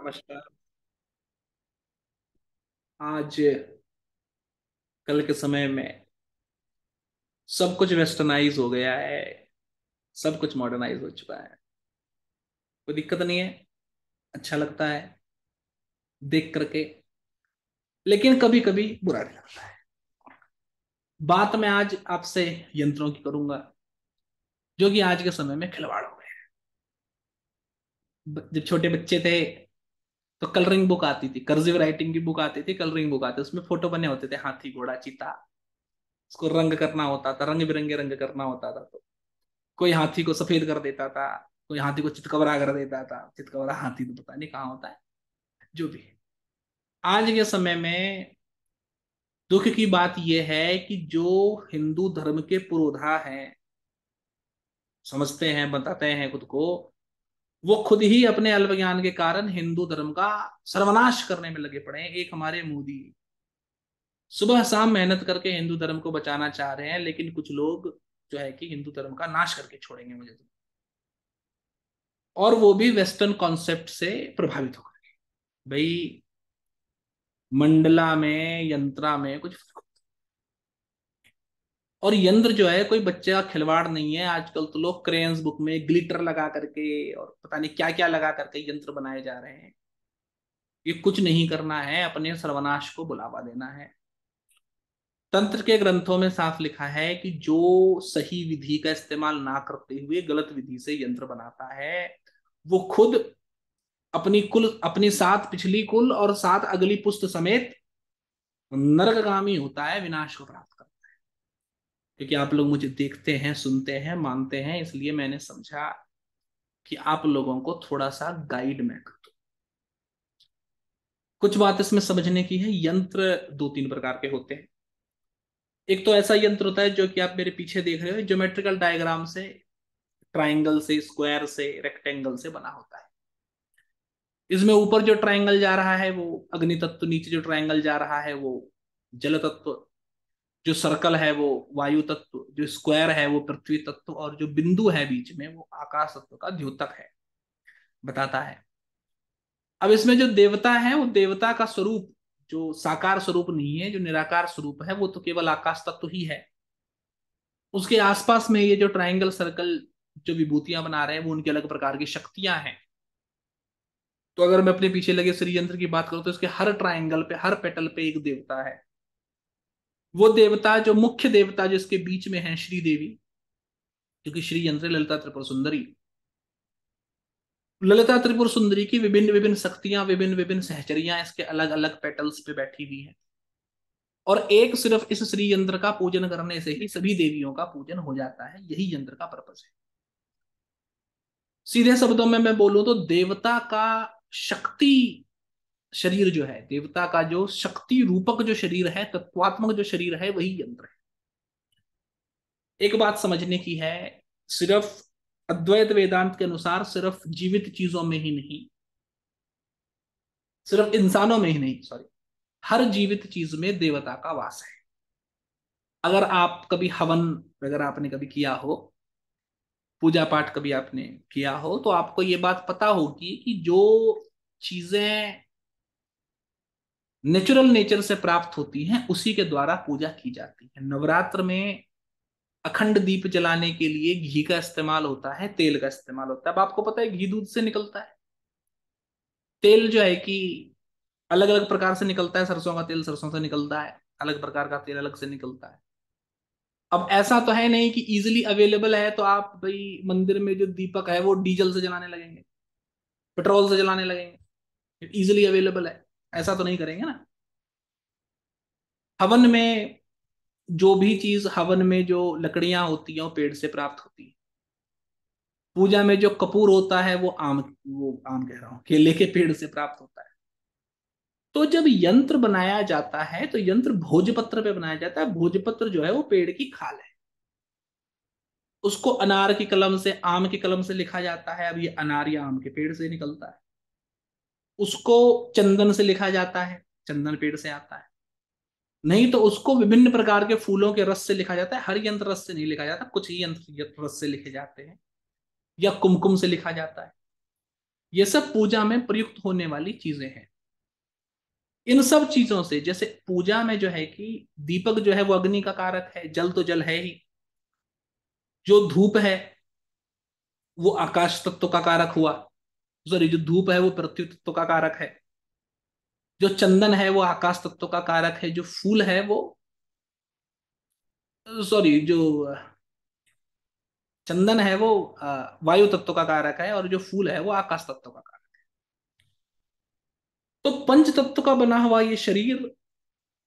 नमस्कार आज कल के समय में सब कुछ वेस्टर्नाइज हो गया है सब कुछ मॉडर्नाइज हो चुका है कोई दिक्कत नहीं है अच्छा लगता है देख करके लेकिन कभी कभी बुरा भी लगता है बात मैं आज आपसे यंत्रों की करूंगा जो कि आज के समय में खिलवाड़ हो गए जब छोटे बच्चे थे तो कलरिंग बुक आती थी कर्जिव राइटिंग की बुक आती थी कलरिंग बुक आती उसमें फोटो बने होते थे हाथी घोड़ा चीता उसको रंग करना होता था रंग बिरंगे रंग करना होता था तो कोई हाथी को सफेद कर देता था कोई हाथी को चितकबरा कर देता था चितकबरा हाथी तो पता नहीं कहाँ होता है जो भी आज के समय में दुख की बात यह है कि जो हिंदू धर्म के पुरोधा हैं समझते हैं बताते हैं खुद को वो खुद ही अपने अल्पज्ञान के कारण हिंदू धर्म का सर्वनाश करने में लगे पड़े हैं एक हमारे मोदी सुबह शाम मेहनत करके हिंदू धर्म को बचाना चाह रहे हैं लेकिन कुछ लोग जो है कि हिंदू धर्म का नाश करके छोड़ेंगे मुझे तो। और वो भी वेस्टर्न कॉन्सेप्ट से प्रभावित होकर भाई मंडला में यंत्रा में कुछ और यंत्र जो है कोई बच्चे का खिलवाड़ नहीं है आजकल तो लोग क्रेन्स बुक में ग्लिटर लगा करके और पता नहीं क्या क्या लगा करके यंत्र बनाए जा रहे हैं ये कुछ नहीं करना है अपने सर्वनाश को बुलावा देना है तंत्र के ग्रंथों में साफ लिखा है कि जो सही विधि का इस्तेमाल ना करते हुए गलत विधि से यंत्र बनाता है वो खुद अपनी कुल अपनी सात पिछली कुल और सात अगली पुस्त समेत नरकगामी होता है विनाश को प्राप्त क्योंकि आप लोग मुझे देखते हैं सुनते हैं मानते हैं इसलिए मैंने समझा कि आप लोगों को थोड़ा सा गाइड मैं कर दू कुछ बात इसमें समझने की है यंत्र दो तीन प्रकार के होते हैं एक तो ऐसा यंत्र होता है जो कि आप मेरे पीछे देख रहे हो ज्योमेट्रिकल डायग्राम से ट्राइंगल से स्क्वायर से रेक्टेंगल से बना होता है इसमें ऊपर जो ट्राइंगल जा रहा है वो अग्नि तत्व नीचे जो ट्राइंगल जा रहा है वो जल तत्व जो सर्कल है वो वायु तत्व जो स्क्वायर है वो पृथ्वी तत्व और जो बिंदु है बीच में वो आकाश तत्व का द्योतक है बताता है अब इसमें जो देवता है वो देवता का स्वरूप जो साकार स्वरूप नहीं है जो निराकार स्वरूप है वो तो केवल आकाश तत्व ही है उसके आसपास में ये जो ट्राइंगल सर्कल जो विभूतियां बना रहे हैं वो उनके अलग प्रकार की शक्तियां हैं तो अगर मैं अपने पीछे लगे श्रीयंत्र की बात करूं तो इसके हर ट्राइंगल पे हर पेटल पे एक देवता है वो देवता जो मुख्य देवता जिसके बीच में है श्री देवी क्योंकि श्री यंत्र ललिता त्रिपुर सुंदरी ललिता त्रिपुर सुंदरी की विभिन्न विभिन्न शक्तियां विभिन्न विभिन्न सहचरियां इसके अलग अलग पेटल्स पे बैठी हुई हैं और एक सिर्फ इस श्री यंत्र का पूजन करने से ही सभी देवियों का पूजन हो जाता है यही यंत्र का पर्पज है सीधे शब्दों में मैं बोलूं तो देवता का शक्ति शरीर जो है देवता का जो शक्ति रूपक जो शरीर है तत्वात्मक जो शरीर है वही यंत्र है एक बात समझने की है सिर्फ अद्वैत वेदांत के अनुसार सिर्फ जीवित चीजों में ही नहीं सिर्फ इंसानों में ही नहीं सॉरी हर जीवित चीज में देवता का वास है अगर आप कभी हवन वगैरह आपने कभी किया हो पूजा पाठ कभी आपने किया हो तो आपको ये बात पता होगी कि जो चीजें नेचुरल नेचर से प्राप्त होती हैं उसी के द्वारा पूजा की जाती है नवरात्र में अखंड दीप जलाने के लिए घी का इस्तेमाल होता है तेल का इस्तेमाल होता है अब आपको पता है घी दूध से निकलता है तेल जो है कि अलग अलग प्रकार से निकलता है सरसों का तेल सरसों से निकलता है अलग प्रकार का तेल अलग से निकलता है अब ऐसा तो है नहीं कि इजिली अवेलेबल है तो आप भाई मंदिर में जो दीपक है वो डीजल से जलाने लगेंगे पेट्रोल से जलाने लगेंगे इजिली अवेलेबल है ऐसा तो नहीं करेंगे ना हवन में जो भी चीज हवन में जो लकड़ियां होती हैं पेड़ से प्राप्त होती है पूजा में जो कपूर होता है वो आम वो आम कह रहा हूं केले के पेड़ से प्राप्त होता है तो जब यंत्र बनाया जाता है तो यंत्र भोजपत्र पे बनाया जाता है भोजपत्र जो है वो पेड़ की खाल है उसको अनार की कलम से आम की कलम से लिखा जाता है अब ये अनार या आम के पेड़ से निकलता है उसको चंदन से लिखा जाता है चंदन पेड़ से आता है नहीं तो उसको विभिन्न प्रकार के फूलों के रस से लिखा जाता है हर यंत्र रस से नहीं लिखा जाता कुछ ही यंत्र रस से लिखे जाते हैं या कुमकुम से लिखा जाता है ये सब पूजा में प्रयुक्त होने वाली चीजें हैं इन सब चीजों से जैसे पूजा में जो है कि दीपक जो है वो अग्नि का कारक है जल तो जल है ही जो धूप है वो आकाश तत्व का कारक हुआ सॉरी जो धूप है वो पृथ्वी तत्व का कारक है जो चंदन है वो आकाश तत्व का कारक है जो फूल है वो सॉरी जो चंदन है वो वायु तत्व का कारक है और जो फूल है वो आकाश तत्व का कारक है तो पंच तत्व का बना हुआ ये शरीर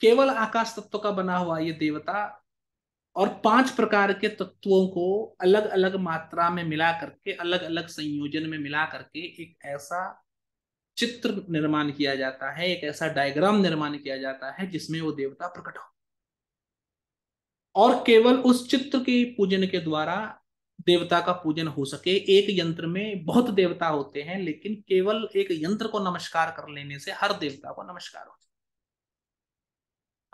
केवल आकाश तत्व का बना हुआ ये देवता और पांच प्रकार के तत्वों को अलग अलग मात्रा में मिला करके अलग अलग संयोजन में मिला करके एक ऐसा चित्र निर्माण किया जाता है एक ऐसा डायग्राम निर्माण किया जाता है जिसमें वो देवता प्रकट हो और केवल उस चित्र के पूजन के द्वारा देवता का पूजन हो सके एक यंत्र में बहुत देवता होते हैं लेकिन केवल एक यंत्र को नमस्कार कर लेने से हर देवता को नमस्कार हो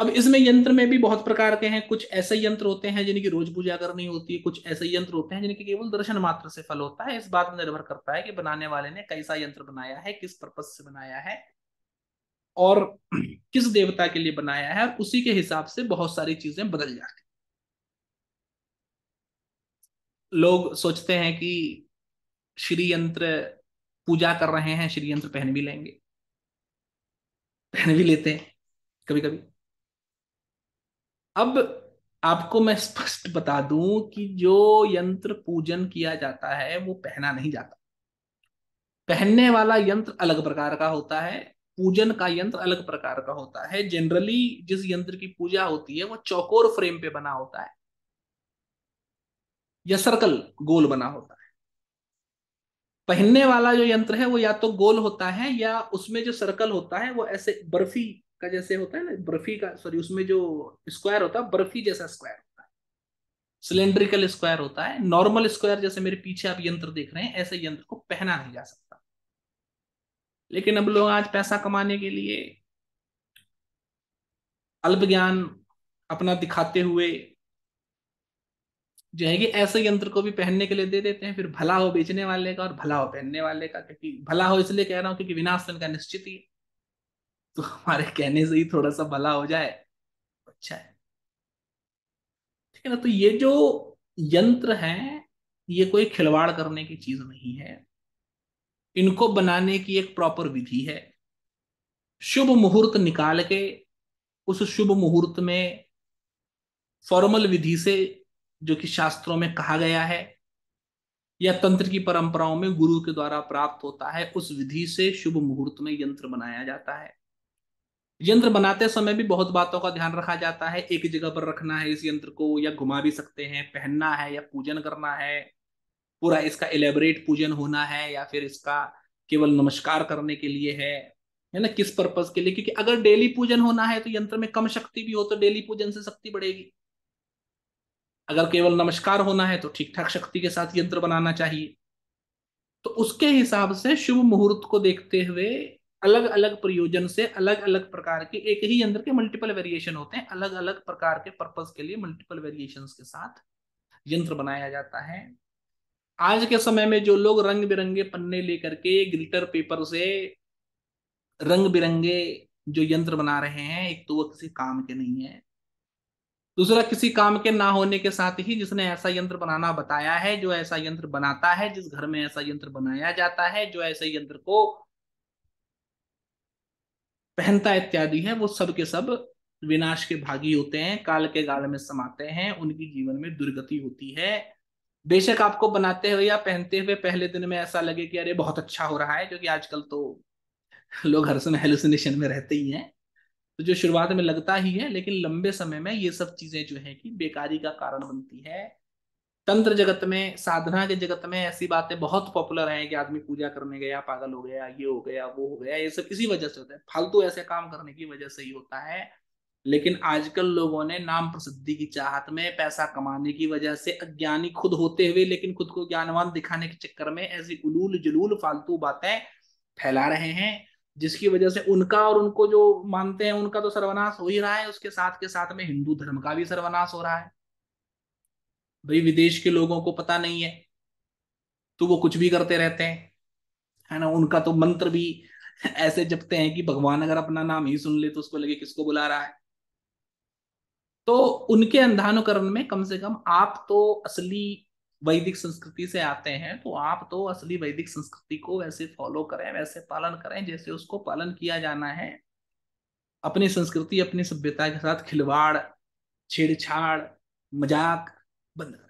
अब इसमें यंत्र में भी बहुत प्रकार के हैं कुछ ऐसे यंत्र होते हैं जिनकी रोज पूजा करनी होती है कुछ ऐसे यंत्र होते हैं जिनके केवल दर्शन मात्र से फल होता है इस बात में निर्भर करता है कि बनाने वाले ने कैसा यंत्र बनाया है किस पर्पज से बनाया है और किस देवता के लिए बनाया है और उसी के हिसाब से बहुत सारी चीजें बदल जाती लोग सोचते हैं कि श्री यंत्र पूजा कर रहे हैं श्री यंत्र पहन भी लेंगे पहन भी लेते हैं कभी कभी अब आपको मैं स्पष्ट बता दूं कि जो यंत्र पूजन किया जाता है वो पहना नहीं जाता पहनने वाला यंत्र अलग प्रकार का होता है पूजन का यंत्र अलग प्रकार का होता है जनरली जिस यंत्र की पूजा होती है वो चौकोर फ्रेम पे बना होता है या सर्कल गोल बना होता है पहनने वाला जो यंत्र है वो या तो गोल होता है या उसमें जो सर्कल होता है वो ऐसे बर्फी का जैसे होता है ना बर्फी का सॉरी उसमें जो स्क्वायर होता है बर्फी जैसा स्क्वायर होता है सिलेंड्रिकल स्क्वायर होता है नॉर्मल स्क्वायर जैसे मेरे पीछे आप यंत्र देख रहे हैं ऐसे यंत्र को पहना नहीं जा सकता लेकिन अब लोग आज पैसा कमाने के लिए अल्प ज्ञान अपना दिखाते हुए जो है कि ऐसे यंत्र को भी पहनने के लिए दे देते हैं फिर भला हो बेचने वाले का और भला हो पहनने वाले का क्योंकि भला हो इसलिए कह रहा हूं क्योंकि विनाशन का निश्चित ही है तो हमारे कहने से ही थोड़ा सा भला हो जाए अच्छा है ठीक है ना तो ये जो यंत्र है ये कोई खिलवाड़ करने की चीज नहीं है इनको बनाने की एक प्रॉपर विधि है शुभ मुहूर्त निकाल के उस शुभ मुहूर्त में फॉर्मल विधि से जो कि शास्त्रों में कहा गया है या तंत्र की परंपराओं में गुरु के द्वारा प्राप्त होता है उस विधि से शुभ मुहूर्त में यंत्र बनाया जाता है यंत्र बनाते समय भी बहुत बातों का ध्यान रखा जाता है एक जगह पर रखना है इस यंत्र को या घुमा भी सकते हैं पहनना है या पूजन करना है पूरा इसका एलेबरेट पूजन होना है या फिर इसका केवल नमस्कार करने के लिए है है ना किस पर्पज के लिए क्योंकि अगर डेली पूजन होना है तो यंत्र में कम शक्ति भी हो तो डेली पूजन से शक्ति बढ़ेगी अगर केवल नमस्कार होना है तो ठीक ठाक शक्ति के साथ यंत्र बनाना चाहिए तो उसके हिसाब से शुभ मुहूर्त को देखते हुए अलग अलग प्रयोजन से अलग अलग प्रकार के एक ही यंत्र के मल्टीपल वेरिएशन होते हैं अलग अलग प्रकार के पर्पज के लिए मल्टीपल वेरिएशन के साथ यंत्र बनाया जाता है आज के समय में जो लोग रंग बिरंगे पन्ने लेकर के ग्लिटर पेपर से रंग बिरंगे जो यंत्र बना रहे हैं एक तो वो किसी काम के नहीं है दूसरा किसी काम के ना होने के साथ ही जिसने ऐसा यंत्र बनाना बताया है जो ऐसा यंत्र बनाता है जिस घर में ऐसा यंत्र बनाया जाता है जो ऐसे यंत्र को पहनता इत्यादि है वो सब के सब विनाश के भागी होते हैं काल के गाल में समाते हैं उनकी जीवन में दुर्गति होती है बेशक आपको बनाते हुए या पहनते हुए पहले दिन में ऐसा लगे कि अरे बहुत अच्छा हो रहा है क्योंकि आजकल तो लोग हर समय हेलुसिनेशन में रहते ही हैं तो जो शुरुआत में लगता ही है लेकिन लंबे समय में ये सब चीजें जो है कि बेकारी का कारण बनती है तंत्र जगत में साधना के जगत में ऐसी बातें बहुत पॉपुलर हैं कि आदमी पूजा करने गया पागल हो गया ये हो गया वो हो गया ये सब इसी वजह से होता है फालतू ऐसे काम करने की वजह से ही होता है लेकिन आजकल लोगों ने नाम प्रसिद्धि की चाहत में पैसा कमाने की वजह से अज्ञानी खुद होते हुए लेकिन खुद को ज्ञानवान दिखाने के चक्कर में ऐसी उलूल जुलूल फालतू बातें फैला रहे हैं जिसकी वजह से उनका और उनको जो मानते हैं उनका तो सर्वनाश हो ही रहा है उसके साथ के साथ में हिंदू धर्म का भी सर्वनाश हो रहा है भाई विदेश के लोगों को पता नहीं है तो वो कुछ भी करते रहते हैं है ना उनका तो मंत्र भी ऐसे जपते हैं कि भगवान अगर अपना नाम ही सुन ले तो उसको लगे किसको बुला रहा है तो उनके अंधानुकरण में कम से कम आप तो असली वैदिक संस्कृति से आते हैं तो आप तो असली वैदिक संस्कृति को वैसे फॉलो करें वैसे पालन करें जैसे उसको पालन किया जाना है अपनी संस्कृति अपनी सभ्यता के साथ खिलवाड़ छेड़छाड़ मजाक benar